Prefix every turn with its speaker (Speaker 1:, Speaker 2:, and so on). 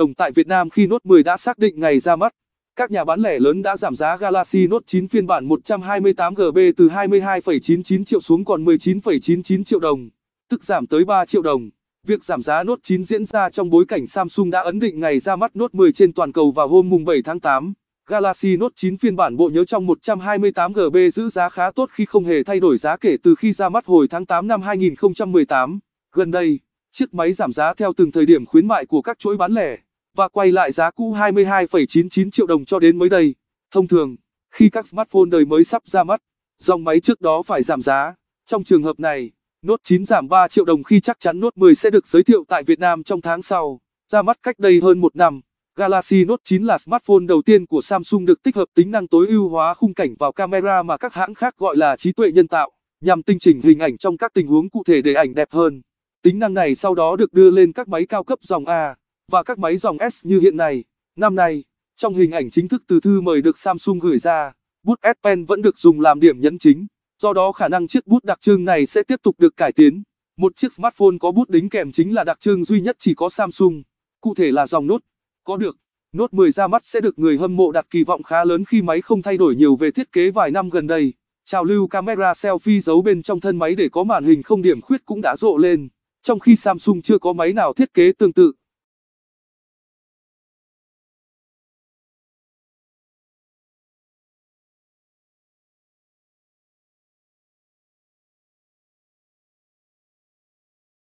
Speaker 1: Tổng tại Việt Nam khi Note 10 đã xác định ngày ra mắt, các nhà bán lẻ lớn đã giảm giá Galaxy Note 9 phiên bản 128GB từ 22,99 triệu xuống còn 19,99 triệu đồng, tức giảm tới 3 triệu đồng. Việc giảm giá Note 9 diễn ra trong bối cảnh Samsung đã ấn định ngày ra mắt Note 10 trên toàn cầu vào hôm mùng 7 tháng 8. Galaxy Note 9 phiên bản bộ nhớ trong 128GB giữ giá khá tốt khi không hề thay đổi giá kể từ khi ra mắt hồi tháng 8 năm 2018. Gần đây, chiếc máy giảm giá theo từng thời điểm khuyến mại của các chuỗi bán lẻ và quay lại giá cũ 22,99 triệu đồng cho đến mới đây. Thông thường, khi các smartphone đời mới sắp ra mắt, dòng máy trước đó phải giảm giá. Trong trường hợp này, Note 9 giảm 3 triệu đồng khi chắc chắn Note 10 sẽ được giới thiệu tại Việt Nam trong tháng sau. Ra mắt cách đây hơn một năm, Galaxy Note 9 là smartphone đầu tiên của Samsung được tích hợp tính năng tối ưu hóa khung cảnh vào camera mà các hãng khác gọi là trí tuệ nhân tạo, nhằm tinh chỉnh hình ảnh trong các tình huống cụ thể để ảnh đẹp hơn. Tính năng này sau đó được đưa lên các máy cao cấp dòng A và các máy dòng S như hiện nay. Năm nay, trong hình ảnh chính thức từ thư mời được Samsung gửi ra, bút S Pen vẫn được dùng làm điểm nhấn chính, do đó khả năng chiếc bút đặc trưng này sẽ tiếp tục được cải tiến. Một chiếc smartphone có bút đính kèm chính là đặc trưng duy nhất chỉ có Samsung, cụ thể là dòng nốt Có được, nốt 10 ra mắt sẽ được người hâm mộ đặt kỳ vọng khá lớn khi máy không thay đổi nhiều về thiết kế vài năm gần đây. Trào lưu camera selfie giấu bên trong thân máy để có màn hình không điểm khuyết cũng đã rộ lên, trong khi Samsung chưa có máy nào thiết kế tương tự.